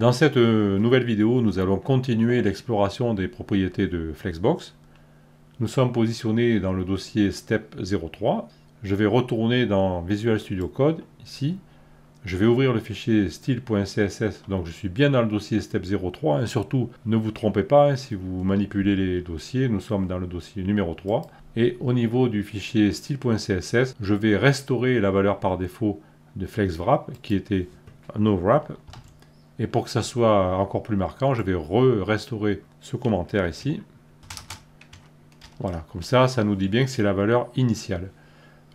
Dans cette euh, nouvelle vidéo, nous allons continuer l'exploration des propriétés de Flexbox. Nous sommes positionnés dans le dossier Step 03. Je vais retourner dans Visual Studio Code, ici. Je vais ouvrir le fichier style.css, donc je suis bien dans le dossier Step 03. Et surtout, ne vous trompez pas, si vous manipulez les dossiers, nous sommes dans le dossier numéro 3. Et au niveau du fichier style.css, je vais restaurer la valeur par défaut de FlexWrap, qui était NoWrap, et pour que ça soit encore plus marquant, je vais re-restaurer ce commentaire ici. Voilà, comme ça, ça nous dit bien que c'est la valeur initiale.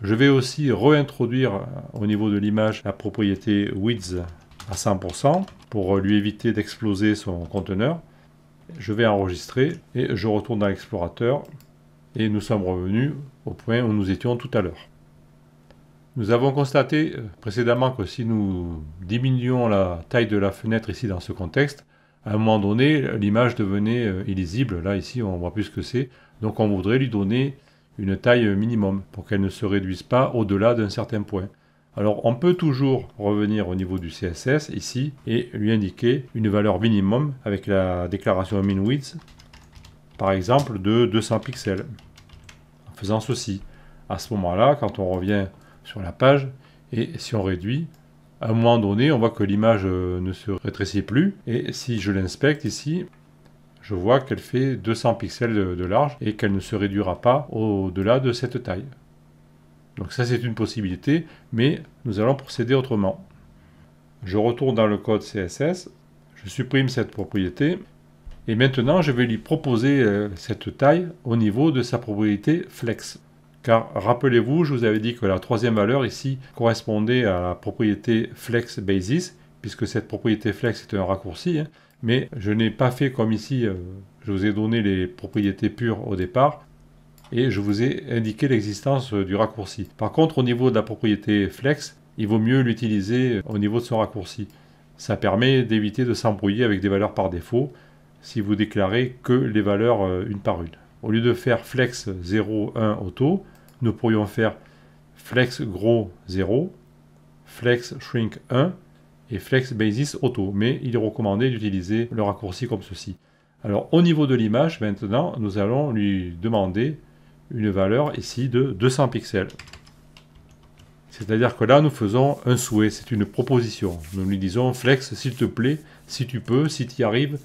Je vais aussi réintroduire euh, au niveau de l'image la propriété width à 100% pour lui éviter d'exploser son conteneur. Je vais enregistrer et je retourne dans l'explorateur et nous sommes revenus au point où nous étions tout à l'heure. Nous avons constaté euh, précédemment que si nous diminuions la taille de la fenêtre ici dans ce contexte, à un moment donné, l'image devenait euh, illisible. Là, ici, on ne voit plus ce que c'est. Donc, on voudrait lui donner une taille minimum pour qu'elle ne se réduise pas au-delà d'un certain point. Alors, on peut toujours revenir au niveau du CSS ici et lui indiquer une valeur minimum avec la déclaration min-width, par exemple de 200 pixels, en faisant ceci. À ce moment-là, quand on revient sur la page. Et si on réduit, à un moment donné, on voit que l'image euh, ne se rétrécit plus. Et si je l'inspecte ici, je vois qu'elle fait 200 pixels de large et qu'elle ne se réduira pas au-delà de cette taille. Donc ça c'est une possibilité, mais nous allons procéder autrement. Je retourne dans le code CSS, je supprime cette propriété, et maintenant je vais lui proposer euh, cette taille au niveau de sa propriété flex. Car rappelez-vous, je vous avais dit que la troisième valeur ici correspondait à la propriété flex basis, puisque cette propriété flex est un raccourci. Hein. mais je n'ai pas fait comme ici, euh, je vous ai donné les propriétés pures au départ, et je vous ai indiqué l'existence euh, du raccourci. Par contre, au niveau de la propriété flex, il vaut mieux l'utiliser euh, au niveau de ce raccourci. Ça permet d'éviter de s'embrouiller avec des valeurs par défaut si vous déclarez que les valeurs une par une. Au lieu de faire flex 0, 1 auto, nous pourrions faire flex gros 0, flex shrink 1 et flex basis auto. Mais il est recommandé d'utiliser le raccourci comme ceci. Alors au niveau de l'image, maintenant, nous allons lui demander une valeur ici de 200 pixels. C'est-à-dire que là, nous faisons un souhait, c'est une proposition. Nous lui disons, Flex, s'il te plaît, si tu peux, si tu y arrives,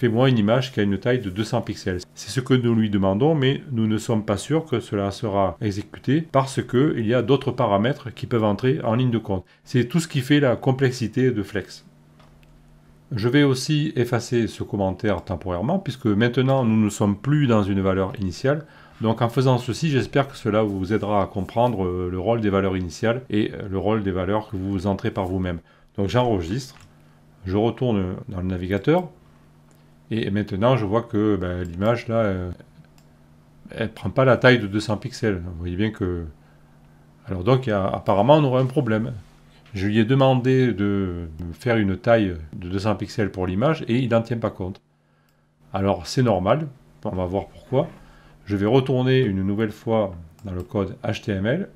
Fais-moi une image qui a une taille de 200 pixels. C'est ce que nous lui demandons, mais nous ne sommes pas sûrs que cela sera exécuté parce qu'il y a d'autres paramètres qui peuvent entrer en ligne de compte. C'est tout ce qui fait la complexité de Flex. Je vais aussi effacer ce commentaire temporairement puisque maintenant nous ne sommes plus dans une valeur initiale. Donc en faisant ceci, j'espère que cela vous aidera à comprendre euh, le rôle des valeurs initiales et euh, le rôle des valeurs que vous entrez par vous-même. Donc j'enregistre, je retourne dans le navigateur, et maintenant, je vois que ben, l'image, là, euh, elle, ne prend pas la taille de 200 pixels. Vous voyez bien que... Alors donc, apparemment, on aurait un problème. Je lui ai demandé de faire une taille de 200 pixels pour l'image et il n'en tient pas compte. Alors c'est normal, on va voir pourquoi. Je vais retourner une nouvelle fois dans le code HTML,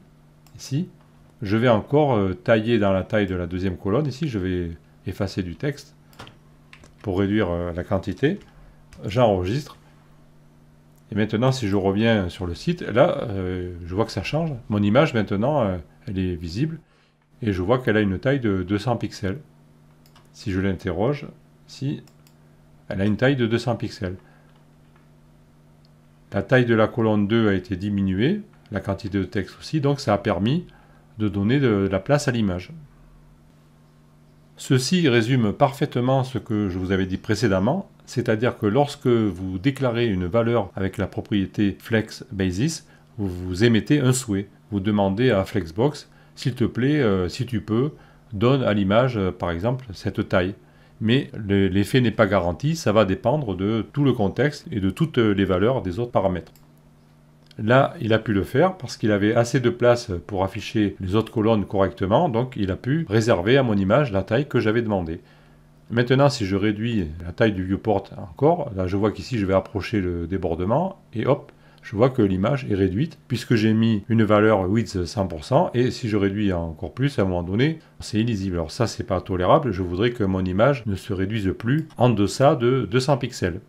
ici. Je vais encore euh, tailler dans la taille de la deuxième colonne, ici je vais effacer du texte pour réduire euh, la quantité, j'enregistre. Et maintenant, si je reviens sur le site, là, euh, je vois que ça change. Mon image, maintenant, euh, elle est visible. Et je vois qu'elle a une taille de 200 pixels. Si je l'interroge, si elle a une taille de 200 pixels. La taille de la colonne 2 a été diminuée, la quantité de texte aussi, donc ça a permis de donner de la place à l'image. Ceci résume parfaitement ce que je vous avais dit précédemment, c'est-à-dire que lorsque vous déclarez une valeur avec la propriété flex basis, vous, vous émettez un souhait. Vous demandez à Flexbox, s'il te plaît, euh, si tu peux, donne à l'image, euh, par exemple, cette taille. Mais l'effet n'est pas garanti, ça va dépendre de tout le contexte et de toutes les valeurs des autres paramètres. Là, il a pu le faire parce qu'il avait assez de place pour afficher les autres colonnes correctement, donc il a pu réserver à mon image la taille que j'avais demandée. Maintenant, si je réduis la taille du viewport encore, là je vois qu'ici je vais approcher le débordement et hop, je vois que l'image est réduite puisque j'ai mis une valeur width 100% et si je réduis encore plus à un moment donné, c'est illisible. Alors ça, c'est pas tolérable. Je voudrais que mon image ne se réduise plus en deçà de 200 pixels.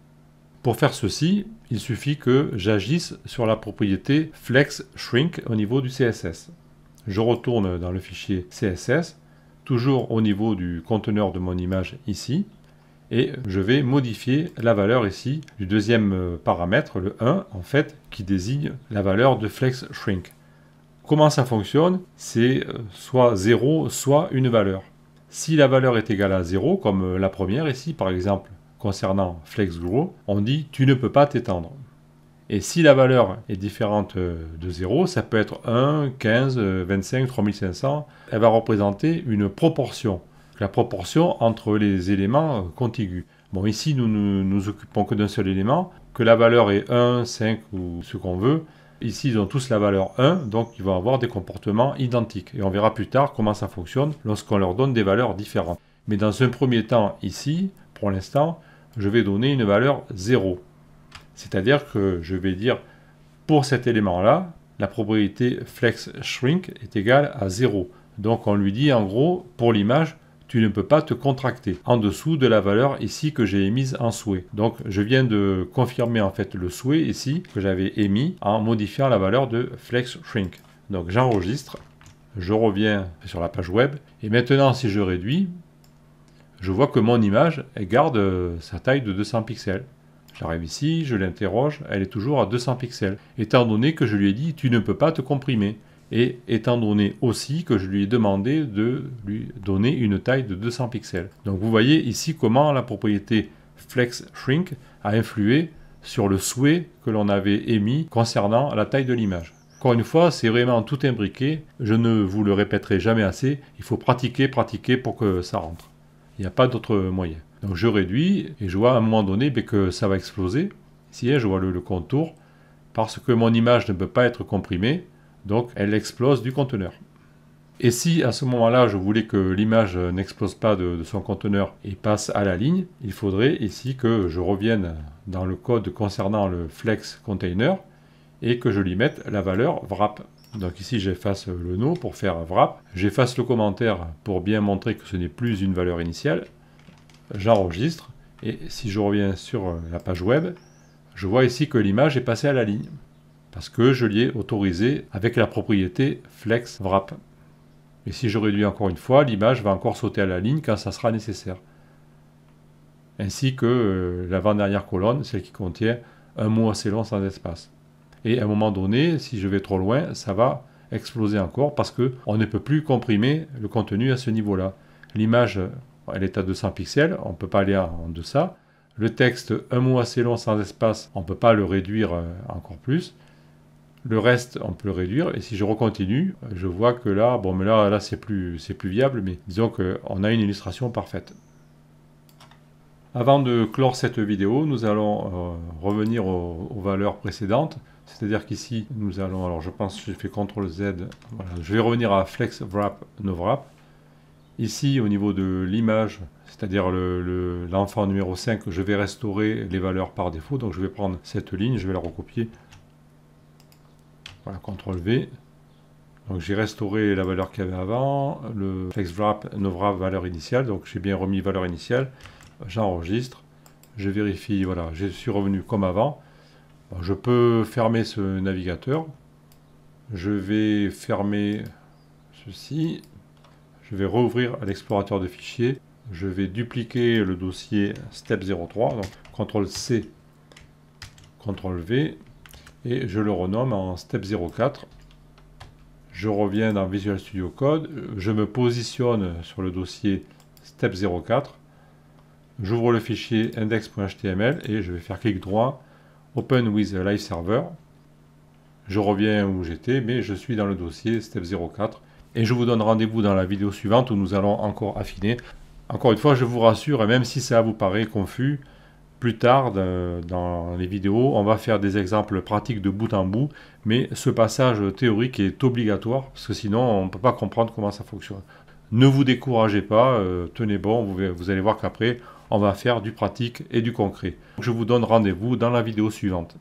Pour faire ceci, il suffit que j'agisse sur la propriété flex shrink au niveau du CSS. Je retourne dans le fichier CSS, toujours au niveau du conteneur de mon image ici, et je vais modifier la valeur ici du deuxième euh, paramètre, le 1 en fait, qui désigne la valeur de flex shrink. Comment ça fonctionne C'est euh, soit 0, soit une valeur. Si la valeur est égale à 0, comme euh, la première ici par exemple concernant FlexGrow, on dit tu ne peux pas t'étendre. Et si la valeur est différente euh, de 0, ça peut être 1, 15, 25, 3500. Elle va représenter une proportion, la proportion entre les éléments euh, contigus. Bon, ici, nous ne nous, nous, occupons que d'un seul élément. Que la valeur est 1, 5 ou ce qu'on veut. Ici, ils ont tous la valeur 1, donc ils vont avoir des comportements identiques. Et on verra plus tard comment ça fonctionne lorsqu'on leur donne des valeurs différentes. Mais dans un premier temps, ici, pour l'instant, je vais donner une valeur 0. C'est-à-dire que je vais dire pour cet élément-là, la propriété flex shrink est égale à 0. Donc on lui dit en gros, pour l'image, tu ne peux pas te contracter en dessous de la valeur ici que j'ai émise en souhait. Donc je viens de confirmer en fait le souhait ici que j'avais émis en modifiant la valeur de flex shrink. Donc j'enregistre, je reviens sur la page web et maintenant si je réduis, je vois que mon image, elle garde euh, sa taille de 200 pixels. J'arrive ici, je l'interroge, elle est toujours à 200 pixels, étant donné que je lui ai dit tu ne peux pas te comprimer, et étant donné aussi que je lui ai demandé de lui donner une taille de 200 pixels. Donc vous voyez ici comment la propriété flex shrink a influé sur le souhait que l'on avait émis concernant la taille de l'image. Encore une fois, c'est vraiment tout imbriqué, je ne vous le répéterai jamais assez, il faut pratiquer, pratiquer pour que ça rentre. Il n'y a pas d'autre moyen. Donc je réduis et je vois à un moment donné ben, que ça va exploser. Ici, je vois le, contour parce que mon image ne peut pas être comprimée, donc elle explose du conteneur. Et si à ce moment-là, je voulais que l'image n'explose pas de, de son conteneur et passe à la ligne, il faudrait ici que je revienne dans le code concernant le flex container et que je lui mette la valeur wrap. Donc ici, j'efface le nom pour faire wrap. J'efface le commentaire pour bien montrer que ce n'est plus une valeur initiale. J'enregistre. Et si je reviens sur euh, la page web, je vois ici que l'image est passée à la ligne. Parce que je l'ai ai autorisée avec la propriété flex wrap. Et si je réduis encore une fois, l'image va encore sauter à la ligne quand ça sera nécessaire. Ainsi que euh, l'avant-dernière colonne, celle qui contient un mot assez long sans espace. Et à un moment donné, si je vais trop loin, ça va exploser encore parce qu'on ne peut plus comprimer le contenu à ce niveau-là. L'image, elle est à 200 pixels, on ne peut pas aller en deçà. Le texte, un mot assez long sans espace, on ne peut pas le réduire euh, encore plus. Le reste, on peut le réduire. Et si je recontinue, je vois que là, bon, mais là, là c'est plus, plus viable. Mais disons qu'on a une illustration parfaite. Avant de clore cette vidéo, nous allons euh, revenir aux valeurs précédentes. C'est-à-dire qu'ici, nous allons, alors je pense que j'ai fait CTRL Z, je vais revenir à Flex Wrap, Ici, au niveau de l'image, c'est-à-dire l'enfant numéro 5, je vais restaurer les valeurs par défaut. Donc je vais prendre cette ligne, je vais la recopier. Voilà, CTRL V. Donc j'ai restauré la valeur qu'il y avait avant, le Flex Wrap, valeur initiale. Donc j'ai bien remis valeur initiale. J'enregistre, je vérifie, voilà, je suis revenu comme avant. Je peux fermer ce navigateur. Je vais fermer ceci. Je vais rouvrir l'explorateur de fichiers. Je vais dupliquer le dossier step 03. Donc CTRL C, CTRL V. Et je le renomme en step 04. Je reviens dans Visual Studio Code. Je me positionne sur le dossier step 04. J'ouvre le fichier index.html et je vais faire clic droit Open with Live Server. Je reviens où j'étais, mais je suis dans le dossier Step 04. Et je vous donne rendez-vous dans la vidéo suivante où nous allons encore affiner. Encore une fois, je vous rassure, et même si ça vous paraît confus, plus tard euh, dans les vidéos, on va faire des exemples pratiques de bout en bout, mais ce passage théorique est obligatoire, parce que sinon on ne peut pas comprendre comment ça fonctionne. Ne vous découragez pas, euh, tenez bon, vous allez voir qu'après, on va faire du pratique et du concret. Je vous donne rendez-vous dans la vidéo suivante.